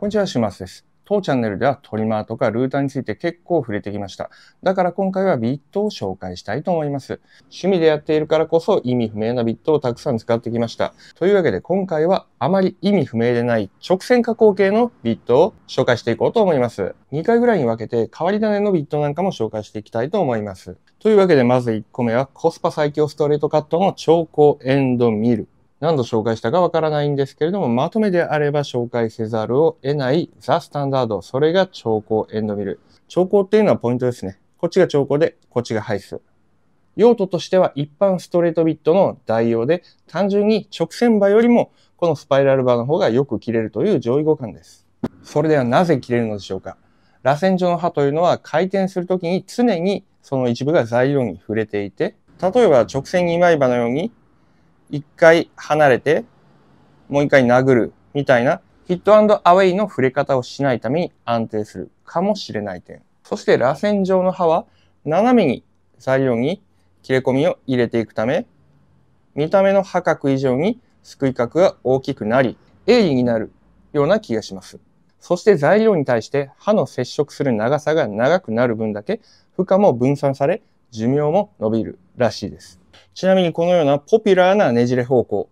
こんにちは、シマスです。当チャンネルではトリマーとかルーターについて結構触れてきました。だから今回はビットを紹介したいと思います。趣味でやっているからこそ意味不明なビットをたくさん使ってきました。というわけで今回はあまり意味不明でない直線加工系のビットを紹介していこうと思います。2回ぐらいに分けて変わり種のビットなんかも紹介していきたいと思います。というわけでまず1個目はコスパ最強ストレートカットの超高エンドミル。何度紹介したかわからないんですけれども、まとめであれば紹介せざるを得ないザ・スタンダード。それが調光エンドミル。調光っていうのはポイントですね。こっちが調光で、こっちがイス。用途としては一般ストレートビットの代用で、単純に直線場よりもこのスパイラル刃の方がよく切れるという上位互換です。それではなぜ切れるのでしょうか。螺旋状の刃というのは回転するときに常にその一部が材料に触れていて、例えば直線2枚刃のように一回離れて、もう一回殴るみたいなヒットアウェイの触れ方をしないために安定するかもしれない点。そして螺旋状の刃は斜めに材料に切れ込みを入れていくため、見た目の破角以上にすくい角が大きくなり、鋭利になるような気がします。そして材料に対して刃の接触する長さが長くなる分だけ負荷も分散され寿命も伸びるらしいです。ちなみにこのようなポピュラーなねじれ方向、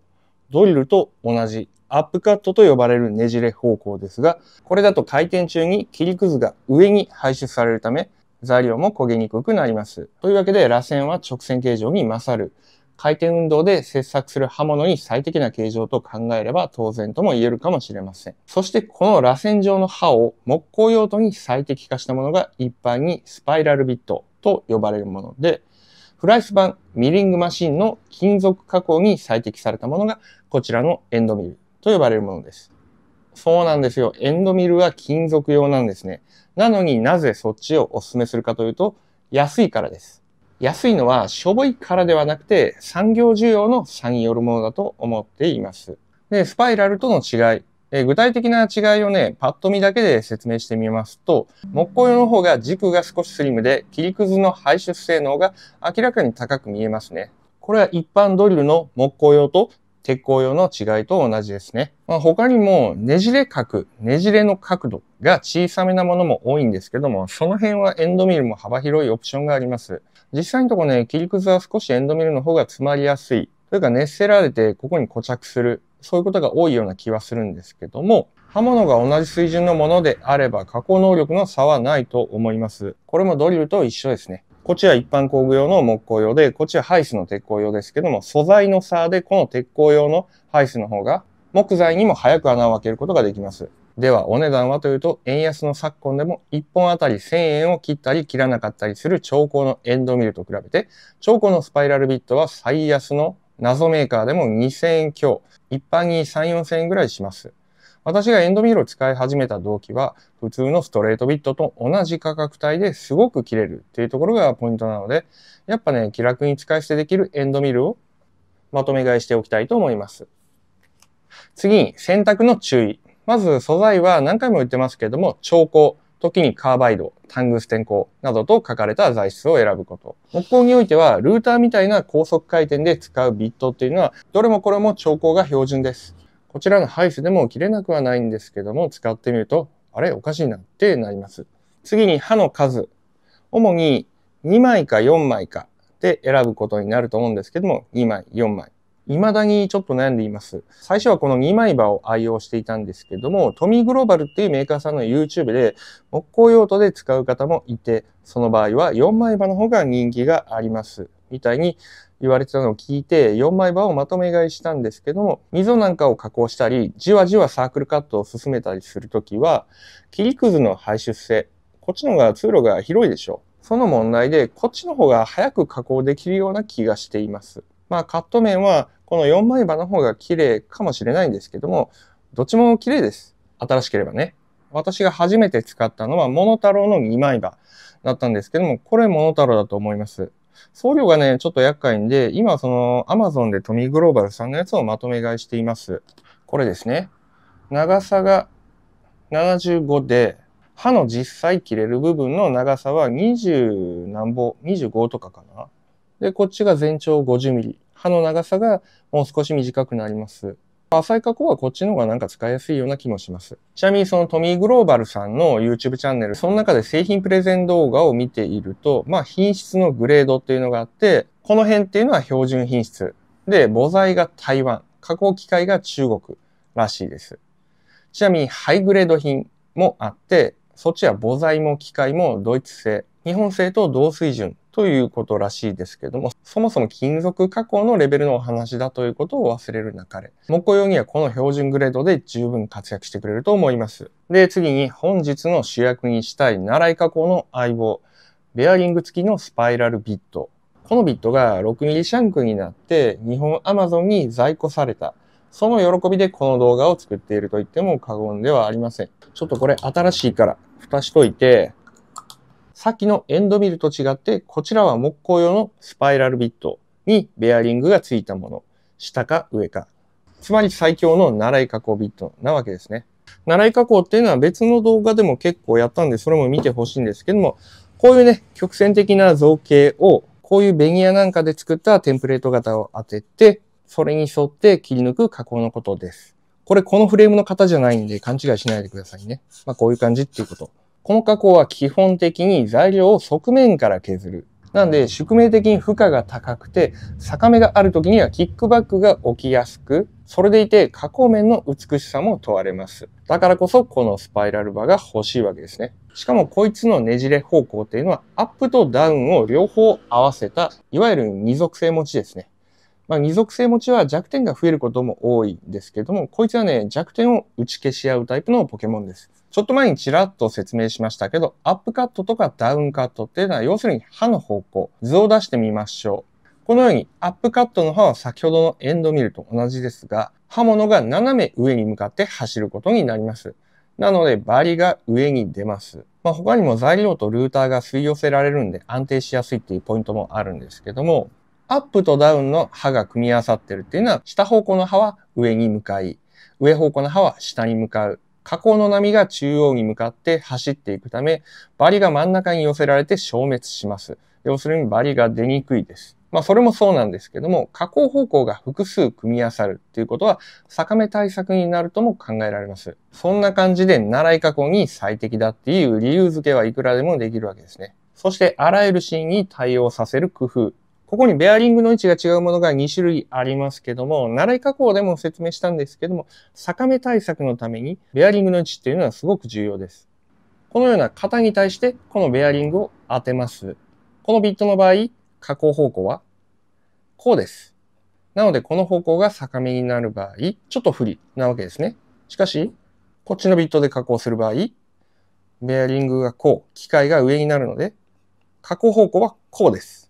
ドリルと同じアップカットと呼ばれるねじれ方向ですが、これだと回転中に切りくずが上に排出されるため、材料も焦げにくくなります。というわけで、螺旋は直線形状に勝る。回転運動で切削する刃物に最適な形状と考えれば当然とも言えるかもしれません。そしてこの螺旋状の刃を木工用途に最適化したものが一般にスパイラルビットと呼ばれるもので、フライス版ミリングマシンの金属加工に最適されたものが、こちらのエンドミルと呼ばれるものです。そうなんですよ。エンドミルは金属用なんですね。なのになぜそっちをお勧めするかというと、安いからです。安いのはしょぼいからではなくて産業需要の差によるものだと思っています。で、スパイラルとの違いえ具体的な違いをね、パッと見だけで説明してみますと、木工用の方が軸が少しスリムで、切りくずの排出性能が明らかに高く見えますね。これは一般ドリルの木工用と鉄工用の違いと同じですね。まあ、他にも、ねじれ角、ねじれの角度が小さめなものも多いんですけども、その辺はエンドミルも幅広いオプションがあります。実際のとこね、切りくずは少しエンドミルの方が詰まりやすい。というか熱せられてここに固着する、そういうことが多いような気はするんですけども、刃物が同じ水準のものであれば加工能力の差はないと思います。これもドリルと一緒ですね。こっちは一般工具用の木工用で、こっちはハイスの鉄工用ですけども、素材の差でこの鉄工用のハイスの方が木材にも早く穴を開けることができます。ではお値段はというと、円安の昨今でも1本あたり1000円を切ったり切らなかったりする超高のエンドミルと比べて、超高のスパイラルビットは最安の謎メーカーでも2000円強、一般に3、4000円ぐらいします。私がエンドミルを使い始めた動機は、普通のストレートビットと同じ価格帯ですごく切れるっていうところがポイントなので、やっぱね、気楽に使い捨てできるエンドミルをまとめ買いしておきたいと思います。次に、洗濯の注意。まず、素材は何回も言ってますけれども、調光。時にカーバイド、タングステン鋼などと書かれた材質を選ぶこと。木工においては、ルーターみたいな高速回転で使うビットっていうのは、どれもこれも調光が標準です。こちらのハイスでも切れなくはないんですけども、使ってみると、あれおかしいなってなります。次に刃の数。主に2枚か4枚かで選ぶことになると思うんですけども、2枚、4枚。未だにちょっと悩んでいます。最初はこの2枚刃を愛用していたんですけども、トミーグローバルっていうメーカーさんの YouTube で木工用途で使う方もいて、その場合は4枚刃の方が人気があります。みたいに言われてたのを聞いて4枚刃をまとめ買いしたんですけども、溝なんかを加工したり、じわじわサークルカットを進めたりするときは、切りくずの排出性、こっちの方が通路が広いでしょ。その問題で、こっちの方が早く加工できるような気がしています。まあ、カット面はこの4枚刃の方が綺麗かもしれないんですけども、どっちも綺麗です。新しければね。私が初めて使ったのは、モノタロウの2枚刃だったんですけども、これモノタロウだと思います。送料がね、ちょっと厄介んで、今その Amazon でトミーグローバルさんのやつをまとめ買いしています。これですね。長さが75で、刃の実際切れる部分の長さは20何ぼ、25とかかな。で、こっちが全長50ミリ。刃の長さがもう少し短くなります。浅い加工はこっちの方がなんか使いやすいような気もします。ちなみにそのトミーグローバルさんの YouTube チャンネル、その中で製品プレゼン動画を見ていると、まあ品質のグレードっていうのがあって、この辺っていうのは標準品質。で、母材が台湾、加工機械が中国らしいです。ちなみにハイグレード品もあって、そっちは母材も機械もドイツ製、日本製と同水準ということらしいですけども、そもそも金属加工のレベルのお話だということを忘れるなかれ。木工用にはこの標準グレードで十分活躍してくれると思います。で、次に本日の主役にしたい習い加工の相棒、ベアリング付きのスパイラルビット。このビットが 6mm シャンクになって日本アマゾンに在庫された。その喜びでこの動画を作っていると言っても過言ではありません。ちょっとこれ新しいから蓋しといて、さっきのエンドミルと違って、こちらは木工用のスパイラルビットにベアリングがついたもの。下か上か。つまり最強の習い加工ビットなわけですね。習い加工っていうのは別の動画でも結構やったんで、それも見てほしいんですけども、こういうね、曲線的な造形を、こういうベニヤなんかで作ったテンプレート型を当てて、それに沿って切り抜く加工のことです。これこのフレームの型じゃないんで勘違いしないでくださいね。まあこういう感じっていうこと。この加工は基本的に材料を側面から削る。なんで、宿命的に負荷が高くて、坂目がある時にはキックバックが起きやすく、それでいて加工面の美しさも問われます。だからこそこのスパイラルバーが欲しいわけですね。しかもこいつのねじれ方向っていうのはアップとダウンを両方合わせた、いわゆる二属性持ちですね。まあ、二属性持ちは弱点が増えることも多いんですけども、こいつはね、弱点を打ち消し合うタイプのポケモンです。ちょっと前にちらっと説明しましたけど、アップカットとかダウンカットっていうのは、要するに刃の方向、図を出してみましょう。このように、アップカットの刃は先ほどのエンドミルと同じですが、刃物が斜め上に向かって走ることになります。なので、バリが上に出ます。まあ、他にも材料とルーターが吸い寄せられるんで安定しやすいっていうポイントもあるんですけども、アップとダウンの刃が組み合わさってるっていうのは、下方向の刃は上に向かい、上方向の刃は下に向かう。河口の波が中央に向かって走っていくため、バリが真ん中に寄せられて消滅します。要するにバリが出にくいです。まあそれもそうなんですけども、下降方向が複数組み合わさるっていうことは、坂目対策になるとも考えられます。そんな感じで、習い加工に最適だっていう理由付けはいくらでもできるわけですね。そして、あらゆるシーンに対応させる工夫ここにベアリングの位置が違うものが2種類ありますけども、習い加工でも説明したんですけども、坂目対策のためにベアリングの位置っていうのはすごく重要です。このような型に対してこのベアリングを当てます。このビットの場合、加工方向はこうです。なのでこの方向が逆目になる場合、ちょっと不利なわけですね。しかし、こっちのビットで加工する場合、ベアリングがこう、機械が上になるので、加工方向はこうです。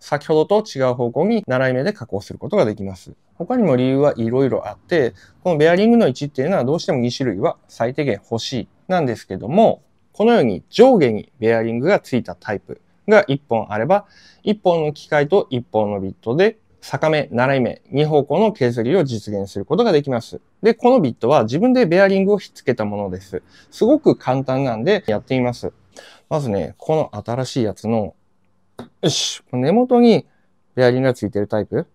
先ほどと違う方向に斜い目で加工することができます。他にも理由はいろいろあって、このベアリングの位置っていうのはどうしても2種類は最低限欲しいなんですけども、このように上下にベアリングがついたタイプが1本あれば、1本の機械と1本のビットで坂目、斜い目、2方向の削りを実現することができます。で、このビットは自分でベアリングをひっつけたものです。すごく簡単なんでやってみます。まずね、この新しいやつのよし、根元にベアリングがついてるタイプ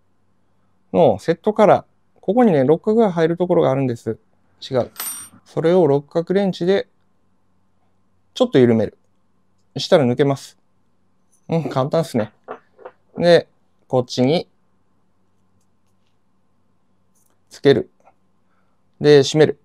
のセットカラー。ここにね、六角が入るところがあるんです。違う。それを六角レンチで、ちょっと緩める。したら抜けます。うん、簡単っすね。で、こっちに、つける。で、締める。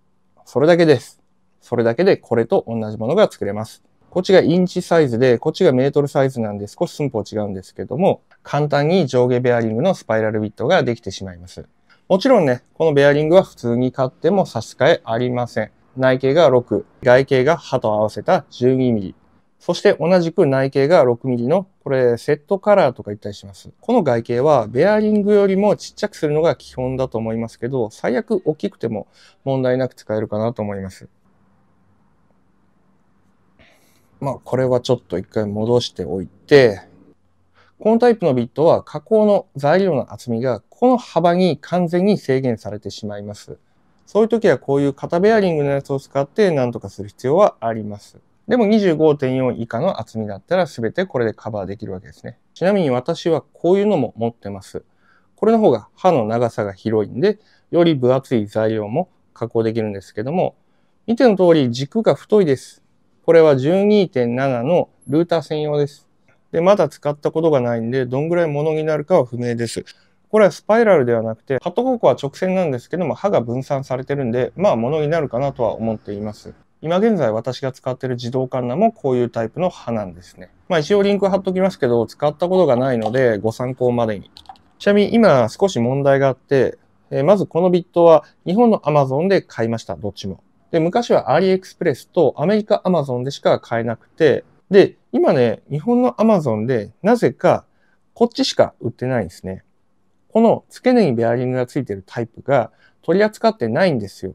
それだけです。それだけでこれと同じものが作れます。こっちがインチサイズで、こっちがメートルサイズなんで少し寸法違うんですけども、簡単に上下ベアリングのスパイラルビットができてしまいます。もちろんね、このベアリングは普通に買っても差し替えありません。内径が6、外径が刃と合わせた 12mm。そして同じく内径が 6mm の、これセットカラーとか言ったりします。この外径はベアリングよりもちっちゃくするのが基本だと思いますけど、最悪大きくても問題なく使えるかなと思います。まあ、これはちょっと一回戻しておいて、このタイプのビットは加工の材料の厚みがこの幅に完全に制限されてしまいます。そういう時はこういう型ベアリングのやつを使って何とかする必要はあります。でも25.4以下の厚みだったら全てこれでカバーできるわけですね。ちなみに私はこういうのも持ってます。これの方が刃の長さが広いんで、より分厚い材料も加工できるんですけども、見ての通り軸が太いです。これは12.7のルーター専用です。で、まだ使ったことがないんで、どんぐらいものになるかは不明です。これはスパイラルではなくて、ット方向は直線なんですけども、刃が分散されてるんで、まあ、ものになるかなとは思っています。今現在私が使ってる自動カンナもこういうタイプの刃なんですね。まあ一応リンク貼っときますけど、使ったことがないのでご参考までに。ちなみに今少し問題があって、えー、まずこのビットは日本の Amazon で買いました、どっちも。で、昔はアーリーエクスプレスとアメリカアマゾンでしか買えなくて、で、今ね、日本のアマゾンでなぜかこっちしか売ってないんですね。この付け根にベアリングが付いてるタイプが取り扱ってないんですよ。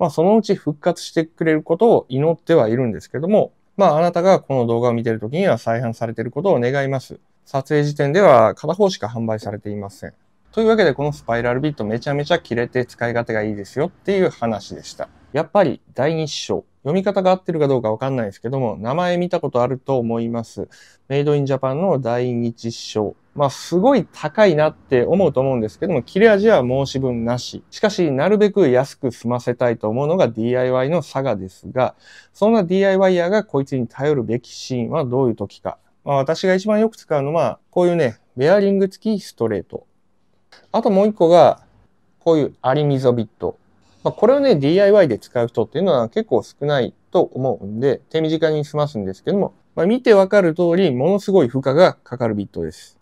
まあそのうち復活してくれることを祈ってはいるんですけども、まああなたがこの動画を見てる時には再販されてることを願います。撮影時点では片方しか販売されていません。というわけでこのスパイラルビットめちゃめちゃ切れて使い勝手がいいですよっていう話でした。やっぱり第二章。読み方が合ってるかどうかわかんないですけども、名前見たことあると思います。メイドインジャパンの第一章。まあ、すごい高いなって思うと思うんですけども、切れ味は申し分なし。しかし、なるべく安く済ませたいと思うのが DIY の差がですが、そんな DIY やがこいつに頼るべきシーンはどういう時か。まあ、私が一番よく使うのは、こういうね、ベアリング付きストレート。あともう一個が、こういうアリミゾビット。まあ、これをね、DIY で使う人っていうのは結構少ないと思うんで、手短に済ますんですけども、まあ、見てわかる通り、ものすごい負荷がかかるビットです。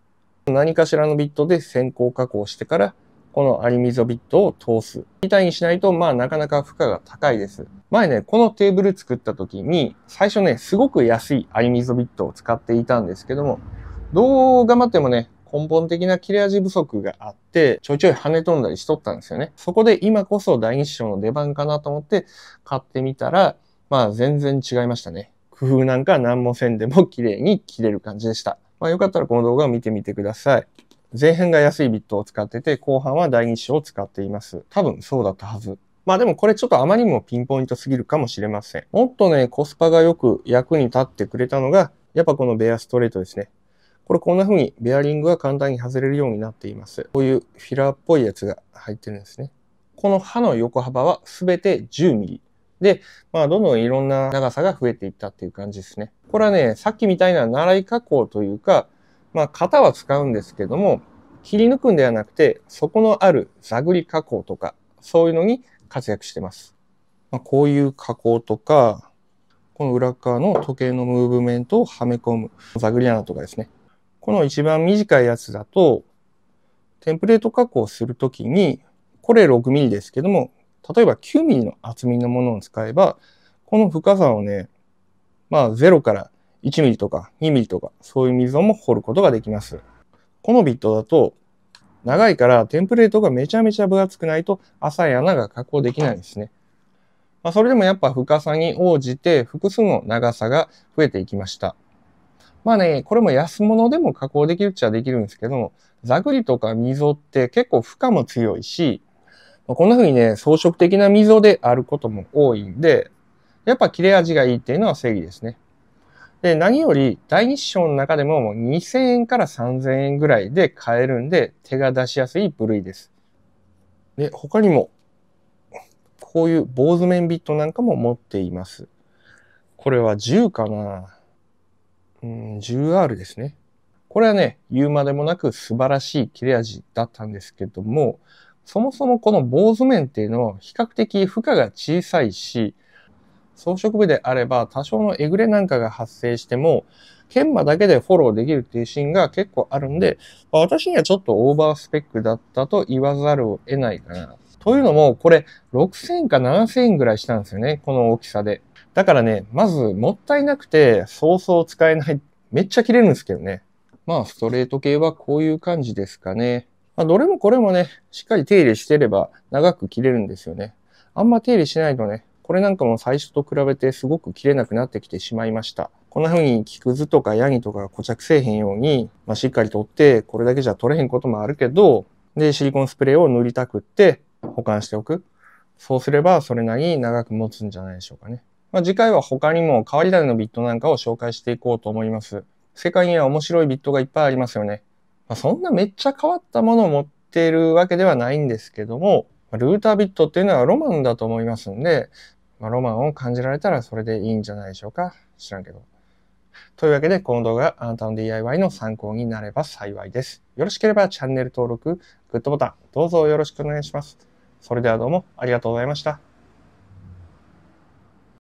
何かしらのビットで先行加工してから、このアリミゾビットを通す。みたいにしないと、まあなかなか負荷が高いです。前ね、このテーブル作った時に、最初ね、すごく安いアリミゾビットを使っていたんですけども、どう頑張ってもね、根本的な切れ味不足があって、ちょいちょい跳ね飛んだりしとったんですよね。そこで今こそ第2章の出番かなと思って買ってみたら、まあ全然違いましたね。工夫なんか何もせんでも綺麗に切れる感じでした。まあよかったらこの動画を見てみてください。前編が安いビットを使ってて、後半は第2章を使っています。多分そうだったはず。まあでもこれちょっとあまりにもピンポイントすぎるかもしれません。もっとね、コスパがよく役に立ってくれたのが、やっぱこのベアストレートですね。これこんな風にベアリングが簡単に外れるようになっています。こういうフィラーっぽいやつが入ってるんですね。この刃の横幅は全て 10mm。で、まあ、どんどんいろんな長さが増えていったっていう感じですね。これはね、さっきみたいな習い加工というか、まあ、型は使うんですけども、切り抜くんではなくて、そこのあるザグり加工とか、そういうのに活躍してます。まあ、こういう加工とか、この裏側の時計のムーブメントをはめ込む、ザグり穴とかですね。この一番短いやつだと、テンプレート加工するときに、これ 6mm ですけども、例えば 9mm の厚みのものを使えば、この深さをね、まあ0から1 m m とか2 m m とか、そういう溝も掘ることができます。このビットだと、長いからテンプレートがめちゃめちゃ分厚くないと浅い穴が加工できないんですね。まあ、それでもやっぱ深さに応じて複数の長さが増えていきました。まあね、これも安物でも加工できるっちゃできるんですけどザグリとか溝って結構負荷も強いし、こんな風にね、装飾的な溝であることも多いんで、やっぱ切れ味がいいっていうのは正義ですね。で、何より第2章の中でももう2000円から3000円ぐらいで買えるんで、手が出しやすい部類です。で、他にも、こういう坊主面ビットなんかも持っています。これは10かな 10R ですね。これはね、言うまでもなく素晴らしい切れ味だったんですけども、そもそもこの坊主面っていうのは比較的負荷が小さいし、装飾部であれば多少のえぐれなんかが発生しても、研磨だけでフォローできるっていうシーンが結構あるんで、ま私にはちょっとオーバースペックだったと言わざるを得ないかな。というのも、これ6000か7000ぐらいしたんですよね、この大きさで。だからね、まずもったいなくて、そうそう使えないめっちゃ切れるんですけどね。まあ、ストレート系はこういう感じですかね。まあ、どれもこれもね、しっかり手入れしてれば長く切れるんですよね。あんま手入れしないとね、これなんかも最初と比べてすごく切れなくなってきてしまいました。こんな風に木くずとかヤギとかが固着せえへんように、まあ、しっかり取って、これだけじゃ取れへんこともあるけど、で、シリコンスプレーを塗りたくって保管しておく。そうすればそれなりに長く持つんじゃないでしょうかね。まあ、次回は他にも変わり種のビットなんかを紹介していこうと思います。世界には面白いビットがいっぱいありますよね。まあ、そんなめっちゃ変わったものを持っているわけではないんですけども、ルータービットっていうのはロマンだと思いますんで、まあ、ロマンを感じられたらそれでいいんじゃないでしょうか。知らんけど。というわけで、この動画があなたの DIY の参考になれば幸いです。よろしければチャンネル登録、グッドボタン、どうぞよろしくお願いします。それではどうもありがとうございました。